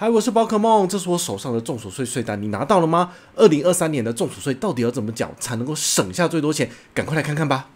嗨，我是宝可梦，这是我手上的中暑税税单，你拿到了吗？二零二三年的中暑税到底要怎么缴才能够省下最多钱？赶快来看看吧。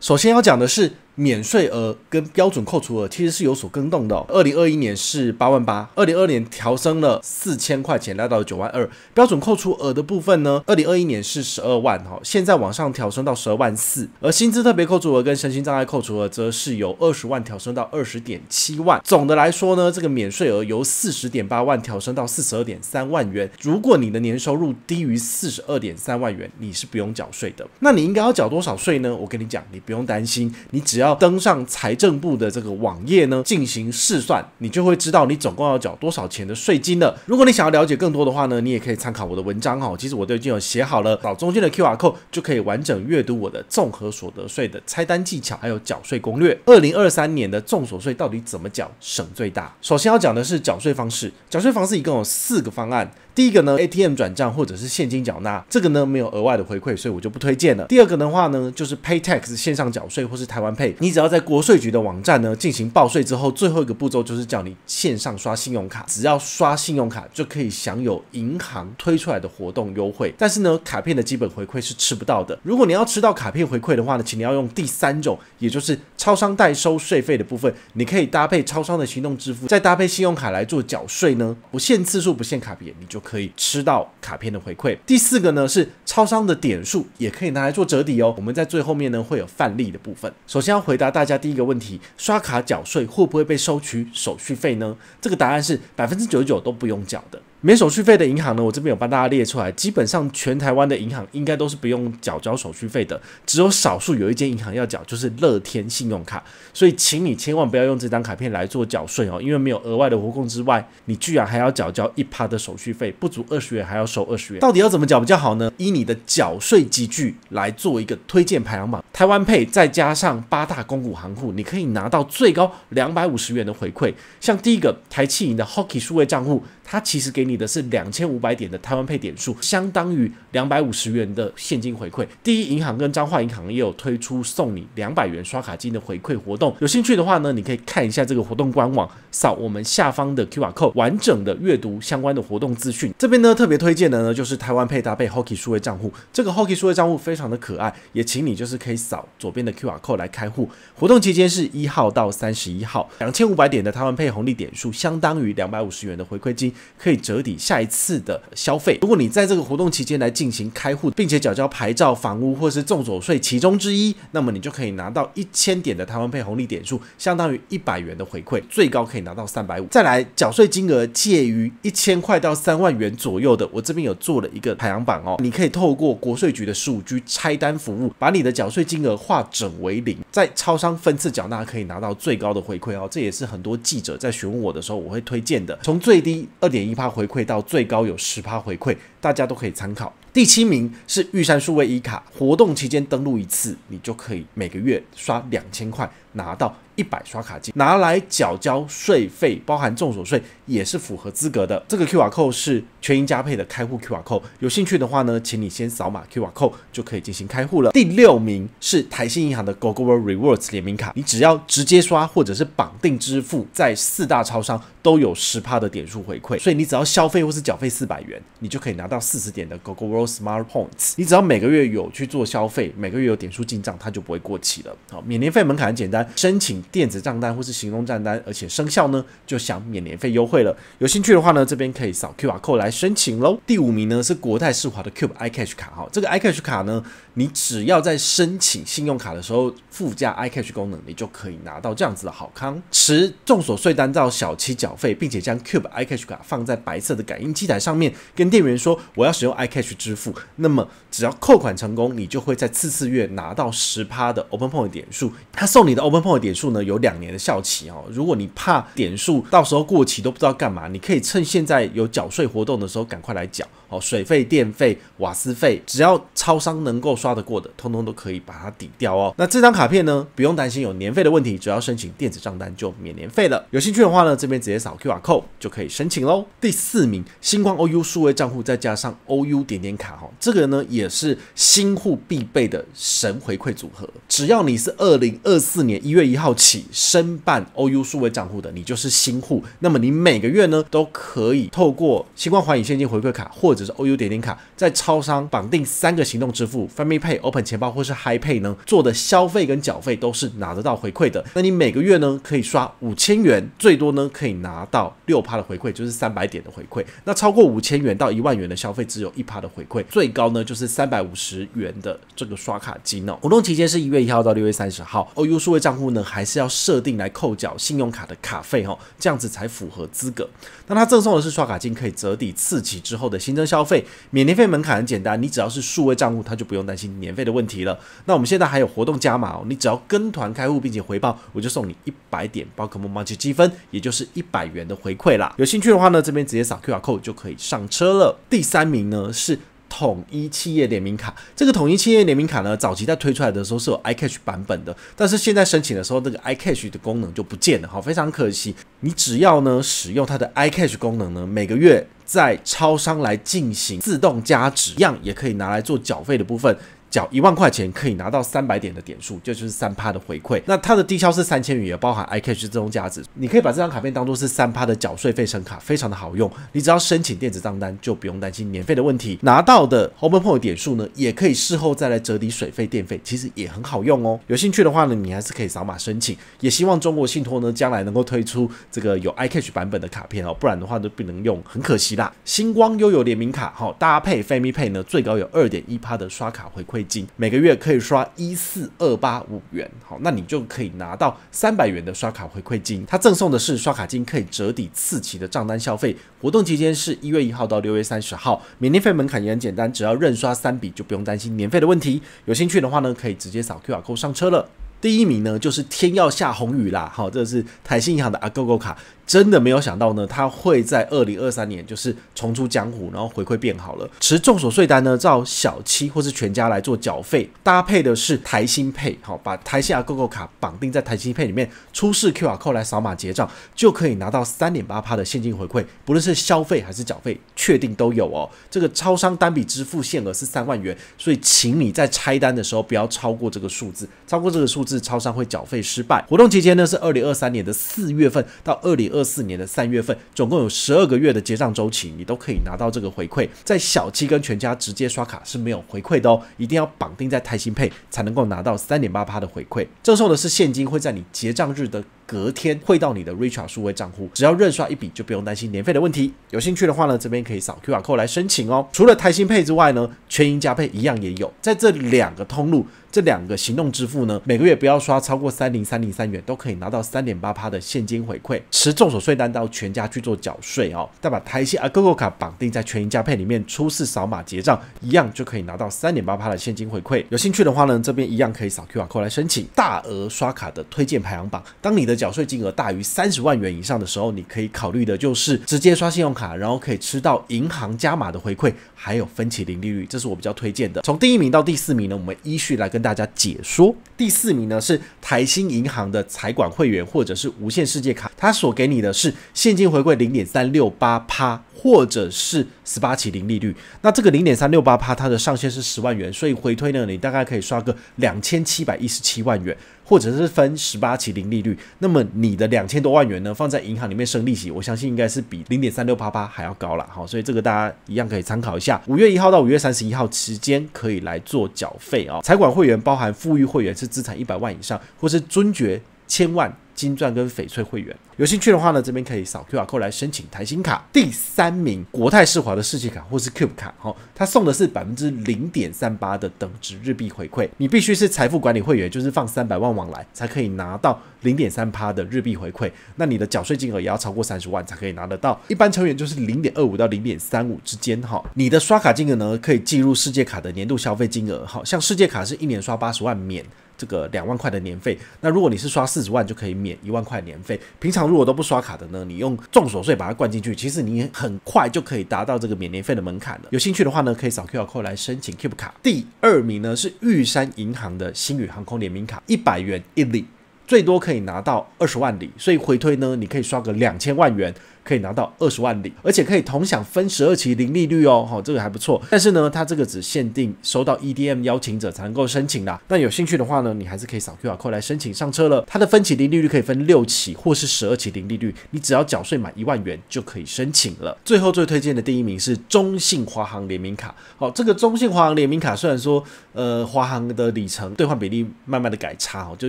首先要讲的是。免税额跟标准扣除额其实是有所更动的。二零二一年是八万八，二零二年调升了四千块钱，来到九万二。标准扣除额的部分呢，二零二一年是十二万哈，现在往上调升到十二万四。而薪资特别扣除额跟身心障碍扣除额则是由二十万调升到二十点七万。总的来说呢，这个免税额由四十点八万调升到四十二点三万元。如果你的年收入低于四十二点三万元，你是不用缴税的。那你应该要缴多少税呢？我跟你讲，你不用担心，你只要。要登上财政部的这个网页呢，进行试算，你就会知道你总共要缴多少钱的税金了。如果你想要了解更多的话呢，你也可以参考我的文章哈。其实我都已经有写好了，扫中间的 Q R code 就可以完整阅读我的综合所得税的拆单技巧，还有缴税攻略。二零二三年的综所税到底怎么缴省最大？首先要讲的是缴税方式，缴税方式一共有四个方案。第一个呢，ATM 转账或者是现金缴纳，这个呢没有额外的回馈，所以我就不推荐了。第二个的话呢，就是 PayTax 线上缴税或是台湾 Pay，你只要在国税局的网站呢进行报税之后，最后一个步骤就是叫你线上刷信用卡，只要刷信用卡就可以享有银行推出来的活动优惠。但是呢，卡片的基本回馈是吃不到的。如果你要吃到卡片回馈的话呢，请你要用第三种，也就是超商代收税费的部分，你可以搭配超商的行动支付，再搭配信用卡来做缴税呢，不限次数、不限卡片，你就。可以吃到卡片的回馈。第四个呢是超商的点数，也可以拿来做折抵哦。我们在最后面呢会有范例的部分。首先要回答大家第一个问题：刷卡缴税会不会被收取手续费呢？这个答案是百分之九十九都不用缴的。没手续费的银行呢？我这边有帮大家列出来，基本上全台湾的银行应该都是不用缴交手续费的，只有少数有一间银行要缴，就是乐天信用卡。所以，请你千万不要用这张卡片来做缴税哦，因为没有额外的活共之外，你居然还要缴交一趴的手续费，不足二十元还要收二十元。到底要怎么缴比较好呢？依你的缴税积聚来做一个推荐排行榜，台湾配再加上八大公股行库，你可以拿到最高两百五十元的回馈。像第一个台气银的 Hockey 数位账户。它其实给你的是两千五百点的台湾配点数，相当于两百五十元的现金回馈。第一银行跟彰化银行也有推出送你两百元刷卡金的回馈活动。有兴趣的话呢，你可以看一下这个活动官网，扫我们下方的 QR code，完整的阅读相关的活动资讯。这边呢特别推荐的呢就是台湾配搭配 h o k i 数位账户，这个 h o k i 数位账户非常的可爱，也请你就是可以扫左边的 QR code 来开户。活动期间是一号到三十一号，两千五百点的台湾配红利点数，相当于两百五十元的回馈金。可以折抵下一次的消费。如果你在这个活动期间来进行开户，并且缴交牌照、房屋或是重手税其中之一，那么你就可以拿到一千点的台湾配红利点数，相当于一百元的回馈，最高可以拿到三百五。再来，缴税金额介于一千块到三万元左右的，我这边有做了一个排行榜哦，你可以透过国税局的数据拆单服务，把你的缴税金额化整为零，在超商分次缴纳，可以拿到最高的回馈哦。这也是很多记者在询问我的时候，我会推荐的，从最低。二点一趴回馈到最高有十趴回馈，大家都可以参考。第七名是玉山数位一卡，活动期间登录一次，你就可以每个月刷两千块。拿到一百刷卡金拿来缴交税费，包含重所税也是符合资格的。这个 Q d 扣是全银加配的开户 Q d 扣，有兴趣的话呢，请你先扫码 Q d 扣就可以进行开户了。第六名是台信银行的 Google Rewards 联名卡，你只要直接刷或者是绑定支付，在四大超商都有十趴的点数回馈，所以你只要消费或是缴费四百元，你就可以拿到四十点的 Google Smart Points。你只要每个月有去做消费，每个月有点数进账，它就不会过期了。好，免年费门槛很简单。申请电子账单或是行动账单，而且生效呢，就享免年费优惠了。有兴趣的话呢，这边可以扫 Q R code 来申请喽。第五名呢是国泰世华的 Cube iCash 卡哈，这个 iCash 卡呢，你只要在申请信用卡的时候附加 iCash 功能，你就可以拿到这样子的好康。持众所税单照小七缴费，并且将 Cube iCash 卡放在白色的感应机台上面，跟店员说我要使用 iCash 支付，那么只要扣款成功，你就会在次次月拿到十趴的 Open Point 点数。他送你的。Open point 点数呢有两年的效期哦，如果你怕点数到时候过期都不知道干嘛，你可以趁现在有缴税活动的时候赶快来缴哦。水费、电费、瓦斯费，只要超商能够刷得过的，通通都可以把它抵掉哦。那这张卡片呢，不用担心有年费的问题，只要申请电子账单就免年费了。有兴趣的话呢，这边直接扫 Q r code 就可以申请喽。第四名，星光 OU 数位账户再加上 OU 点点卡哈，这个呢也是新户必备的神回馈组合，只要你是二零二四年。一月一号起申办 OU 数位账户的，你就是新户。那么你每个月呢，都可以透过星光环宇现金回馈卡或者是 OU 点点卡，在超商绑定三个行动支付、FamiPay、Open 钱包或是 HiPay，呢，做的消费跟缴费都是拿得到回馈的。那你每个月呢，可以刷五千元，最多呢可以拿到六趴的回馈，就是三百点的回馈。那超过五千元到一万元的消费，只有一趴的回馈，最高呢就是三百五十元的这个刷卡金哦。活动期间是一月一号到六月三十号，OU 数位。账户呢，还是要设定来扣缴信用卡的卡费哦，这样子才符合资格。那它赠送的是刷卡金，可以折抵次期之后的新增消费，免年费门槛很简单，你只要是数位账户，它就不用担心年费的问题了。那我们现在还有活动加码哦，你只要跟团开户并且回报，我就送你一百点宝可梦芒气积分，也就是一百元的回馈啦。有兴趣的话呢，这边直接扫 QR code 就可以上车了。第三名呢是。统一企业联名卡，这个统一企业联名卡呢，早期在推出来的时候是有 iCash 版本的，但是现在申请的时候，这个 iCash 的功能就不见了，好，非常可惜。你只要呢使用它的 iCash 功能呢，每个月在超商来进行自动加值，一样也可以拿来做缴费的部分。缴一万块钱可以拿到三百点的点数，这就是三趴的回馈。那它的低消是三千元，也包含 ICash 这种价值。你可以把这张卡片当做是三趴的缴税费存卡，非常的好用。你只要申请电子账单，就不用担心免费的问题。拿到的 h o m e p o i n t 点数呢，也可以事后再来折抵水费、电费，其实也很好用哦。有兴趣的话呢，你还是可以扫码申请。也希望中国信托呢，将来能够推出这个有 ICash 版本的卡片哦，不然的话都不能用，很可惜啦。星光悠悠联名卡，哦，搭配 FamiPay 呢，最高有二点一趴的刷卡回馈。金每个月可以刷一四二八五元，好，那你就可以拿到三百元的刷卡回馈金。它赠送的是刷卡金，可以折抵次期的账单消费。活动期间是一月一号到六月三十号，免年费门槛也很简单，只要认刷三笔就不用担心年费的问题。有兴趣的话呢，可以直接扫 Q R Code 上车了。第一名呢就是天要下红雨啦，好，这是台兴银行的阿 GoGo 卡。真的没有想到呢，他会在二零二三年就是重出江湖，然后回馈变好了。持众所税单呢，照小七或是全家来做缴费，搭配的是台新配，好把台下购购卡绑定在台新配里面，出示 Q R code 来扫码结账，就可以拿到三点八趴的现金回馈。不论是消费还是缴费，确定都有哦。这个超商单笔支付限额是三万元，所以请你在拆单的时候不要超过这个数字，超过这个数字超商会缴费失败。活动期间呢是二零二三年的四月份到二零二。二四年的三月份，总共有十二个月的结账周期，你都可以拿到这个回馈。在小七跟全家直接刷卡是没有回馈的哦，一定要绑定在泰鑫配才能够拿到三点八八的回馈，赠送的是现金，会在你结账日的。隔天汇到你的 Richard 数位账户，只要任刷一笔就不用担心年费的问题。有兴趣的话呢，这边可以扫 QR code 来申请哦。除了台新配之外呢，全银加配一样也有，在这两个通路，这两个行动支付呢，每个月不要刷超过三零三零三元，都可以拿到三点八趴的现金回馈。持重手税单到全家去做缴税哦，再把台新啊 g o 卡绑定在全银加配里面，出示扫码结账，一样就可以拿到三点八趴的现金回馈。有兴趣的话呢，这边一样可以扫 QR code 来申请大额刷卡的推荐排行榜。当你的缴税金额大于三十万元以上的时候，你可以考虑的就是直接刷信用卡，然后可以吃到银行加码的回馈，还有分期零利率，这是我比较推荐的。从第一名到第四名呢，我们依序来跟大家解说。第四名呢是台新银行的财管会员或者是无限世界卡，它所给你的是现金回馈零点三六八趴，或者是十八期零利率。那这个零点三六八趴，它的上限是十万元，所以回推呢，你大概可以刷个两千七百一十七万元。或者是分十八期零利率，那么你的两千多万元呢放在银行里面生利息，我相信应该是比零点三六八八还要高了，好，所以这个大家一样可以参考一下。五月一号到五月三十一号期间可以来做缴费啊，财管会员包含富裕会员是资产一百万以上，或是尊爵千万。金钻跟翡翠会员有兴趣的话呢，这边可以扫 QR code 来申请台新卡。第三名国泰世华的世界卡或是 Cube 卡，哈，它送的是百分之零点三八的等值日币回馈。你必须是财富管理会员，就是放三百万往来才可以拿到零点三八的日币回馈。那你的缴税金额也要超过三十万才可以拿得到，一般成员就是零点二五到零点三五之间，哈。你的刷卡金额呢可以计入世界卡的年度消费金额，哈，像世界卡是一年刷八十万免。这个两万块的年费，那如果你是刷四十万，就可以免一万块年费。平常如果都不刷卡的呢，你用重所税把它灌进去，其实你很快就可以达到这个免年费的门槛了。有兴趣的话呢，可以扫 Q r code 来申请 Cube 卡。第二名呢是玉山银行的星宇航空联名卡，一百元一里，最多可以拿到二十万里，所以回推呢，你可以刷个两千万元。可以拿到二十万里，而且可以同享分十二期零利率哦，哈，这个还不错。但是呢，它这个只限定收到 EDM 邀请者才能够申请啦。那有兴趣的话呢，你还是可以扫 Q R code 来申请上车了。它的分期零利率可以分六期或是十二期零利率，你只要缴税满一万元就可以申请了。最后最推荐的第一名是中信华航联名卡。好，这个中信华航联名卡虽然说，呃，华航的里程兑换比例慢慢的改差哦，就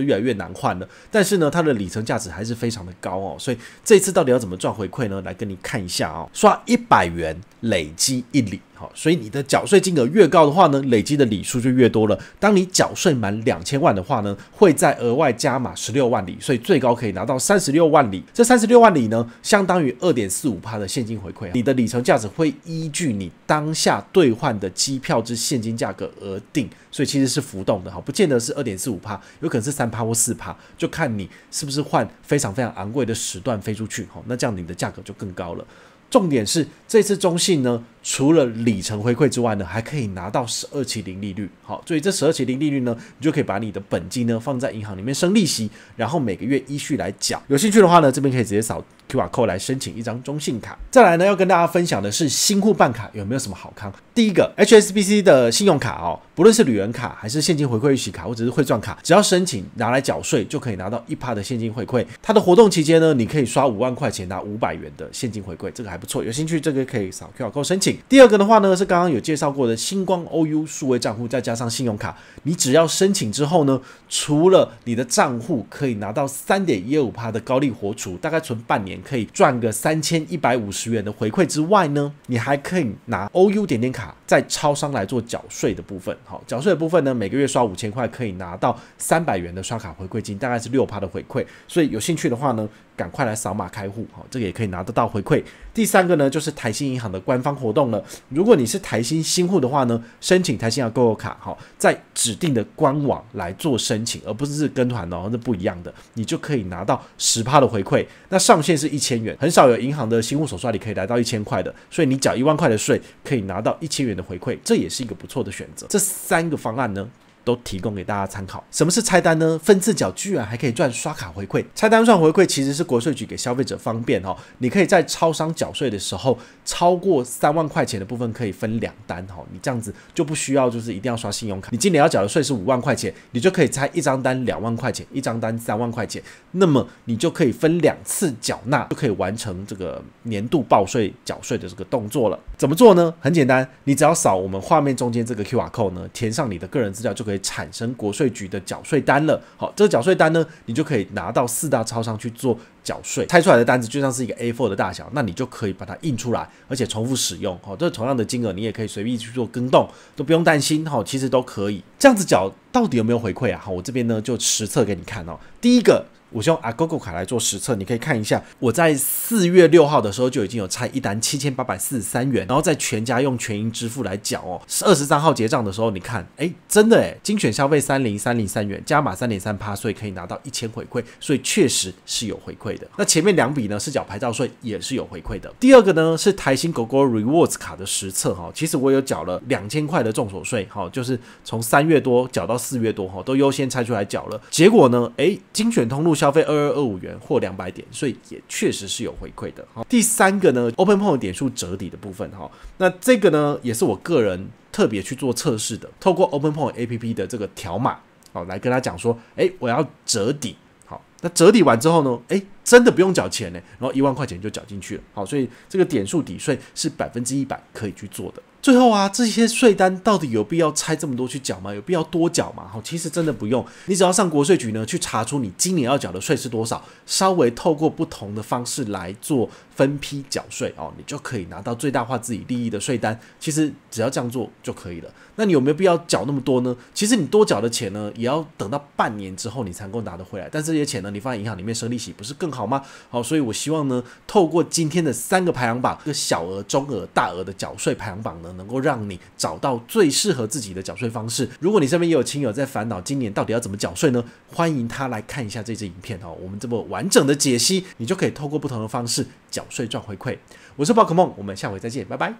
越来越难换了。但是呢，它的里程价值还是非常的高哦，所以这次到底要怎么赚回馈？来跟你看一下啊，刷一百元累积一礼。好，所以你的缴税金额越高的话呢，累积的里数就越多了。当你缴税满两千万的话呢，会再额外加码十六万里，所以最高可以拿到三十六万里。这三十六万里呢，相当于二点四五帕的现金回馈。你的里程价值会依据你当下兑换的机票之现金价格而定，所以其实是浮动的。好，不见得是二点四五帕，有可能是三帕或四帕，就看你是不是换非常非常昂贵的时段飞出去。好，那这样你的价格就更高了。重点是这次中信呢，除了里程回馈之外呢，还可以拿到十二期零利率。好，所以这十二期零利率呢，你就可以把你的本金呢放在银行里面生利息，然后每个月依序来缴。有兴趣的话呢，这边可以直接扫。QrCode 来申请一张中信卡。再来呢，要跟大家分享的是新户办卡有没有什么好康？第一个，HSBC 的信用卡哦，不论是旅人卡还是现金回馈预习卡或者是汇赚卡，只要申请拿来缴税，就可以拿到一趴的现金回馈。它的活动期间呢，你可以刷五万块钱拿五百元的现金回馈，这个还不错。有兴趣这个可以扫 QrCode 申请。第二个的话呢，是刚刚有介绍过的星光 OU 数位账户，再加上信用卡，你只要申请之后呢，除了你的账户可以拿到三点一五趴的高利活储，大概存半年。可以赚个三千一百五十元的回馈之外呢，你还可以拿 O U 点点卡在超商来做缴税的部分。好，缴税的部分呢，每个月刷五千块可以拿到三百元的刷卡回馈金，大概是六趴的回馈。所以有兴趣的话呢？赶快来扫码开户，好，这个也可以拿得到回馈。第三个呢，就是台新银行的官方活动了。如果你是台新新户的话呢，申请台新啊购物卡，好，在指定的官网来做申请，而不是跟团哦，是不一样的。你就可以拿到十趴的回馈，那上限是一千元，很少有银行的新户手刷里可以来到一千块的，所以你缴一万块的税可以拿到一千元的回馈，这也是一个不错的选择。这三个方案呢？都提供给大家参考。什么是拆单呢？分次缴居然还可以赚刷卡回馈。拆单赚回馈其实是国税局给消费者方便哦。你可以在超商缴税的时候，超过三万块钱的部分可以分两单哈。你这样子就不需要就是一定要刷信用卡。你今年要缴的税是五万块钱，你就可以拆一张单两万块钱，一张单三万块钱。那么你就可以分两次缴纳，就可以完成这个年度报税缴税的这个动作了。怎么做呢？很简单，你只要扫我们画面中间这个 Q R code 呢，填上你的个人资料就可以。产生国税局的缴税单了，好，这个缴税单呢，你就可以拿到四大超商去做缴税，拆出来的单子就像是一个 A4 的大小，那你就可以把它印出来，而且重复使用，好，这同样的金额你也可以随便去做更动，都不用担心，哈，其实都可以，这样子缴到底有没有回馈啊？好，我这边呢就实测给你看哦，第一个。我用阿 g o g o 卡来做实测，你可以看一下，我在四月六号的时候就已经有拆一单七千八百四十三元，然后在全家用全银支付来缴哦，是二十三号结账的时候，你看，哎，真的哎，精选消费三零三零三元，加码三点三趴，所以可以拿到一千回馈，所以确实是有回馈的。那前面两笔呢是缴牌照税也是有回馈的。第二个呢是台新狗狗 Rewards 卡的实测哈，其实我有缴了两千块的重手税哈，就是从三月多缴到四月多哈，都优先拆出来缴了，结果呢，哎，精选通路。消费二二二五元或两百点，所以也确实是有回馈的哈。第三个呢，Open Point 点数折抵的部分哈，那这个呢也是我个人特别去做测试的，透过 Open Point A P P 的这个条码哦，来跟他讲说，哎，我要折抵，好，那折抵完之后呢，哎，真的不用缴钱呢，然后一万块钱就缴进去了，好，所以这个点数抵税是百分之一百可以去做的。最后啊，这些税单到底有必要拆这么多去缴吗？有必要多缴吗？好，其实真的不用，你只要上国税局呢，去查出你今年要缴的税是多少，稍微透过不同的方式来做分批缴税哦，你就可以拿到最大化自己利益的税单。其实只要这样做就可以了。那你有没有必要缴那么多呢？其实你多缴的钱呢，也要等到半年之后你才能够拿得回来。但这些钱呢，你放在银行里面生利息不是更好吗？好，所以我希望呢，透过今天的三个排行榜，一个小额、中额、大额的缴税排行榜呢。能够让你找到最适合自己的缴税方式。如果你身边也有亲友在烦恼今年到底要怎么缴税呢？欢迎他来看一下这支影片哦，我们这么完整的解析，你就可以透过不同的方式缴税赚回馈。我是宝可梦，我们下回再见，拜拜。